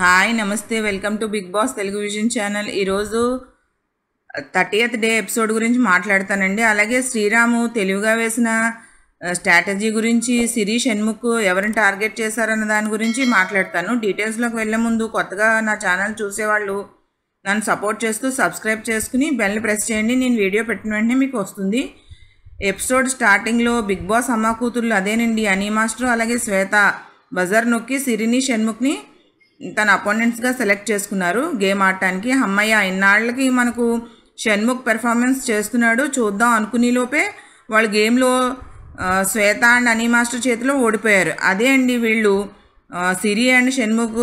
hi నమస్తే welcome to Bigg Boss Telugu vision channel ఈరోజు thirtieth day episode గురించి మాట్లాడతానండి అలాగే శ్రీరాము తెలివిగా వేసిన స్ట్రాటజీ గురించి సిరి షణ్ముఖ్ ఎవరిని టార్గెట్ చేశారన్న దాని గురించి మాట్లాడతాను డీటెయిల్స్లోకి వెళ్ళే ముందు కొత్తగా నా ఛానల్ చూసేవాళ్ళు నన్ను సపోర్ట్ చేస్తూ సబ్స్క్రైబ్ చేసుకుని బెల్ ప్రెస్ చేయండి నేను వీడియో పెట్టిన వెంటనే మీకు వస్తుంది ఎపిసోడ్ స్టార్టింగ్లో బిగ్ బాస్ అమ్మ కూతుర్లు అదేనండి అనీ మాస్టర్ అలాగే శ్వేత బజార్ నొక్కి సిరిని షణ్ముఖ్ని తన అపోనెంట్స్గా సెలెక్ట్ చేసుకున్నారు గేమ్ ఆడటానికి అమ్మయ్య ఇన్నాళ్ళకి మనకు షణ్ముఖ్ పెర్ఫార్మెన్స్ చేస్తున్నాడు చూద్దాం అనుకునే లోపే వాళ్ళు గేమ్లో శ్వేత అండ్ అనీ మాస్టర్ చేతిలో ఓడిపోయారు అదే అండి వీళ్ళు సిరి అండ్ షణ్ముఖ్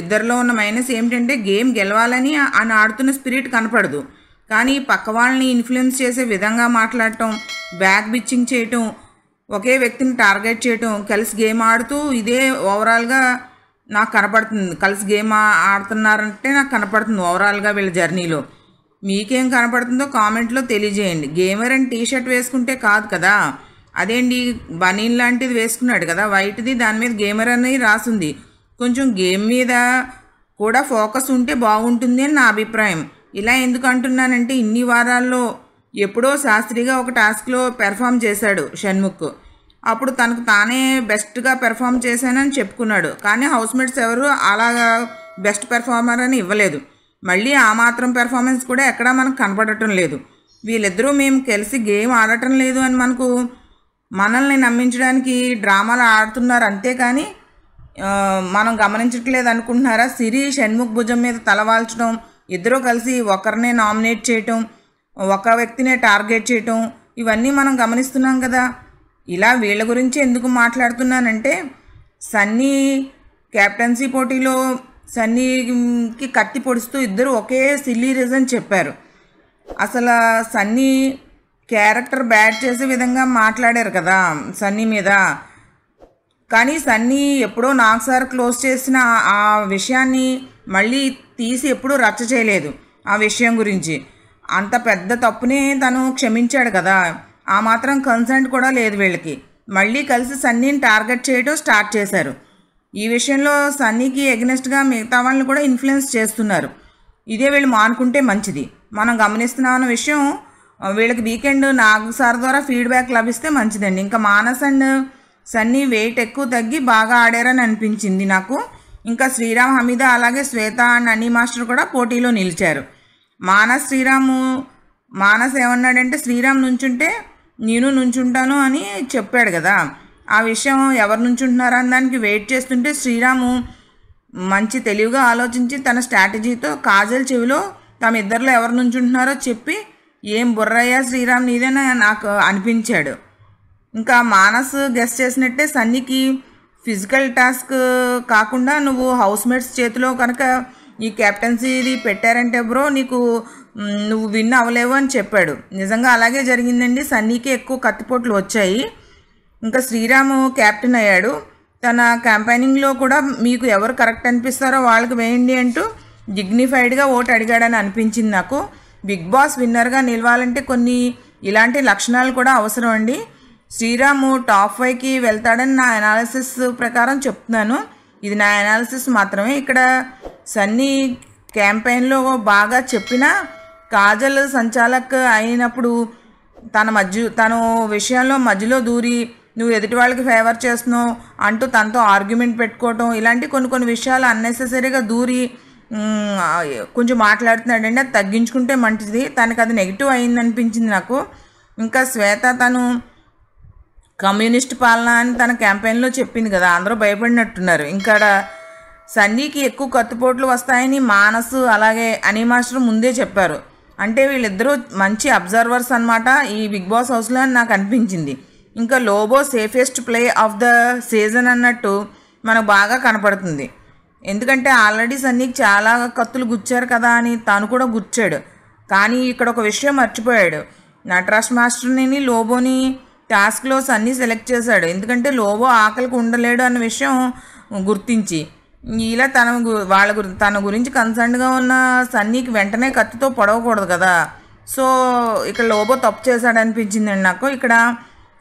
ఇద్దరిలో ఉన్న మైనస్ ఏమిటంటే గేమ్ గెలవాలని అని ఆడుతున్న స్పిరిట్ కనపడదు కానీ పక్క వాళ్ళని ఇన్ఫ్లుయెన్స్ చేసే విధంగా మాట్లాడటం బ్యాక్ బిచ్చింగ్ చేయటం ఒకే వ్యక్తిని టార్గెట్ చేయటం కలిసి గేమ్ ఆడుతూ ఇదే ఓవరాల్గా నాకు కనపడుతుంది కలిసి గేమ్ ఆడుతున్నారంటే నాకు కనపడుతుంది ఓవరాల్గా వీళ్ళ జర్నీలో మీకేం కనపడుతుందో కామెంట్లో తెలియజేయండి గేమర్ అని టీ షర్ట్ వేసుకుంటే కాదు కదా అదేంటి బనీన్ లాంటిది వేసుకున్నాడు కదా వైట్ది దాని మీద గేమర్ అని రాసింది కొంచెం గేమ్ మీద కూడా ఫోకస్ ఉంటే బాగుంటుంది అని నా అభిప్రాయం ఇలా ఎందుకు అంటున్నానంటే ఇన్ని వారాల్లో ఎప్పుడో శాస్త్రిగా ఒక టాస్క్లో పెర్ఫామ్ చేశాడు షణ్ముఖ్ అప్పుడు తనకు తానే బెస్ట్గా పెర్ఫామ్ చేశానని చెప్పుకున్నాడు కానీ హౌస్మేట్స్ ఎవరు అలాగా బెస్ట్ పెర్ఫార్మర్ అని ఇవ్వలేదు మళ్ళీ ఆ మాత్రం పెర్ఫార్మెన్స్ కూడా ఎక్కడా మనకు కనపడటం లేదు వీళ్ళిద్దరూ మేము కలిసి గేమ్ ఆడటం లేదు అని మనకు మనల్ని నమ్మించడానికి డ్రామాలు ఆడుతున్నారు అంతే కానీ మనం గమనించట్లేదు అనుకుంటున్నారా సిరి షణ్ముఖ్ భుజం మీద తలవాల్చడం ఇద్దరూ కలిసి ఒకరినే నామినేట్ చేయటం ఒక వ్యక్తినే టార్గెట్ చేయటం ఇవన్నీ మనం గమనిస్తున్నాం కదా ఇలా వీళ్ళ గురించి ఎందుకు మాట్లాడుతున్నానంటే సన్నీ క్యాప్టెన్సీ పోటీలో సన్నీకి కత్తి పొడుస్తూ ఇద్దరు ఒకే సిల్లీ రీజన్ చెప్పారు అసలు సన్నీ క్యారెక్టర్ బ్యాడ్ చేసే విధంగా మాట్లాడారు కదా సన్నీ మీద కానీ సన్నీ ఎప్పుడో నాకు సార్ క్లోజ్ చేసిన ఆ విషయాన్ని మళ్ళీ తీసి ఎప్పుడూ రచ్చ చేయలేదు ఆ విషయం గురించి అంత పెద్ద తప్పునే తను క్షమించాడు కదా ఆ మాత్రం కన్సర్న్ కూడా లేదు వీళ్ళకి మళ్ళీ కలిసి సన్నీని టార్గెట్ చేయడం స్టార్ట్ చేశారు ఈ విషయంలో సన్నీకి ఎగ్నెస్ట్గా మిగతా వాళ్ళని కూడా ఇన్ఫ్లుయెన్స్ చేస్తున్నారు ఇదే వీళ్ళు మానుకుంటే మంచిది మనం గమనిస్తున్నామన్న విషయం వీళ్ళకి వీకెండ్ నాగ్ సార్ ద్వారా ఫీడ్బ్యాక్ లభిస్తే మంచిదండి ఇంకా మానస్ అండ్ సన్నీ వెయిట్ ఎక్కువ తగ్గి బాగా ఆడారని అనిపించింది నాకు ఇంకా శ్రీరామ్ హమీద అలాగే శ్వేత అండ్ అనీ మాస్టర్ కూడా పోటీలో నిలిచారు మానస్ శ్రీరాము మానస్ ఏమన్నాడంటే శ్రీరామ్ నుంచుంటే నేను నుంచుంటాను అని చెప్పాడు కదా ఆ విషయం ఎవరి నుంచి ఉంటున్నారా దానికి వెయిట్ చేస్తుంటే శ్రీరాము మంచి తెలివిగా ఆలోచించి తన స్ట్రాటజీతో కాజల్ చెవిలో తమ ఇద్దరిలో ఎవరు ఉంటున్నారో చెప్పి ఏం బుర్రయ్యా శ్రీరామ్ నీదేనా నాకు అనిపించాడు ఇంకా మానస్ గెస్ట్ చేసినట్టే సన్నీకి ఫిజికల్ టాస్క్ కాకుండా నువ్వు హౌస్ మేట్స్ చేతిలో కనుక ఈ కెప్టెన్సీది పెట్టారంటే బ్రో నీకు నువ్వు విన్ అవ్వలేవు అని చెప్పాడు నిజంగా అలాగే జరిగిందండి సన్నీకి ఎక్కువ కత్తిపోట్లు వచ్చాయి ఇంకా శ్రీరాము క్యాప్టెన్ అయ్యాడు తన క్యాంపెయినింగ్లో కూడా మీకు ఎవరు కరెక్ట్ అనిపిస్తారో వాళ్ళకి వేయండి అంటూ డిగ్నిఫైడ్గా ఓటు అడిగాడని అనిపించింది నాకు బిగ్ బాస్ విన్నర్గా నిలవాలంటే కొన్ని ఇలాంటి లక్షణాలు కూడా అవసరం అండి శ్రీరాము టాప్ ఫైవ్కి వెళ్తాడని నా అనాలిసిస్ ప్రకారం చెప్తున్నాను ఇది నా అనాలిసిస్ మాత్రమే ఇక్కడ సన్నీ క్యాంపెయిన్లో బాగా చెప్పినా కాజల్ సంచాలక్ అయినప్పుడు తన మధ్య తను విషయంలో మధ్యలో దూరి నువ్వు ఎదుటి వాళ్ళకి ఫేవర్ చేస్తున్నావు అంటూ తనతో ఆర్గ్యుమెంట్ పెట్టుకోవటం ఇలాంటి కొన్ని కొన్ని విషయాలు అన్నెసెసరీగా దూరి కొంచెం మాట్లాడుతున్నాడండి అది తగ్గించుకుంటే మంచిది తనకు అది నెగిటివ్ అయింది అనిపించింది నాకు ఇంకా శ్వేత తను కమ్యూనిస్ట్ పాలన అని తన క్యాంపెయిన్లో చెప్పింది కదా అందరూ భయపడినట్టున్నారు ఇంకా సన్నీకి ఎక్కువ కత్తుపోట్లు వస్తాయని మానసు అలాగే అని మాస్టర్ ముందే చెప్పారు అంటే వీళ్ళిద్దరూ మంచి అబ్జర్వర్స్ అనమాట ఈ బిగ్ బాస్ హౌస్లో అని నాకు అనిపించింది ఇంకా Lobo safest play of the season అన్నట్టు మనకు బాగా కనపడుతుంది ఎందుకంటే ఆల్రెడీ సన్నీకి చాలా కత్తులు గుచ్చారు కదా అని తాను కూడా గుచ్చాడు కానీ ఇక్కడ ఒక విషయం మర్చిపోయాడు నటరాజ్ మాస్టర్ని లోబోని టాస్క్లో సన్నీ సెలెక్ట్ చేశాడు ఎందుకంటే లోబో ఆకలికి ఉండలేడు అన్న విషయం గుర్తించి ఇలా తన వాళ్ళ గురి తన గురించి కన్సర్న్గా ఉన్న సన్నీకి వెంటనే కత్తితో పొడవకూడదు కదా సో ఇక్కడ లోబో తప్పు చేశాడనిపించిందండి నాకు ఇక్కడ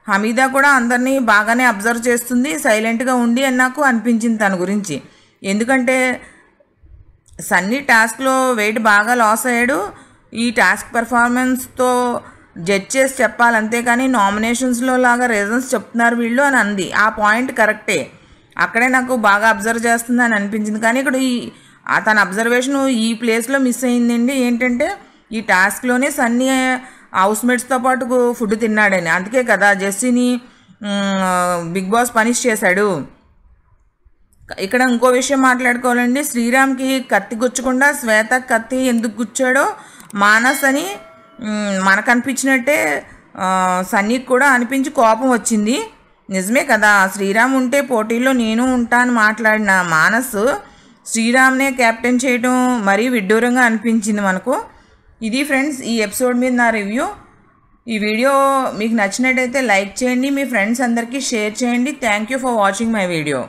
హమీదా కూడా అందరినీ బాగానే అబ్జర్వ్ చేస్తుంది సైలెంట్గా ఉండి అని నాకు అనిపించింది తన గురించి ఎందుకంటే సన్నీ టాస్క్లో వెయిట్ బాగా లాస్ అయ్యాడు ఈ టాస్క్ పెర్ఫార్మెన్స్తో జడ్జ్ చేసి చెప్పాలంతే కానీ నామినేషన్స్లో లాగా రీజన్స్ చెప్తున్నారు వీళ్ళు అని అంది ఆ పాయింట్ కరెక్టే అక్కడే నాకు బాగా అబ్జర్వ్ చేస్తుంది అని అనిపించింది కానీ ఇక్కడ ఈ తన అబ్జర్వేషన్ ఈ ప్లేస్లో మిస్ అయిందండి ఏంటంటే ఈ టాస్క్లోనే సన్నీ హౌస్మేట్స్తో పాటు ఫుడ్ తిన్నాడని అందుకే కదా జెస్సీని బిగ్ బాస్ పనిష్ చేశాడు ఇక్కడ ఇంకో విషయం మాట్లాడుకోవాలండి శ్రీరామ్కి కత్తి గుచ్చకుండా శ్వేత కత్తి ఎందుకు గుచ్చాడో మానస్ అని మనకు అనిపించినట్టే సన్నీకి కూడా అనిపించి కోపం వచ్చింది నిజమే కదా శ్రీరామ్ ఉంటే పోటీలో నేను ఉంటాను మాట్లాడిన మానసు శ్రీరామ్నే క్యాప్టెన్ చేయడం మరీ విడ్డూరంగా అనిపించింది మనకు ఇది ఫ్రెండ్స్ ఈ ఎపిసోడ్ మీద నా రివ్యూ ఈ వీడియో మీకు నచ్చినట్టయితే లైక్ చేయండి మీ ఫ్రెండ్స్ అందరికీ షేర్ చేయండి thank you for watching my video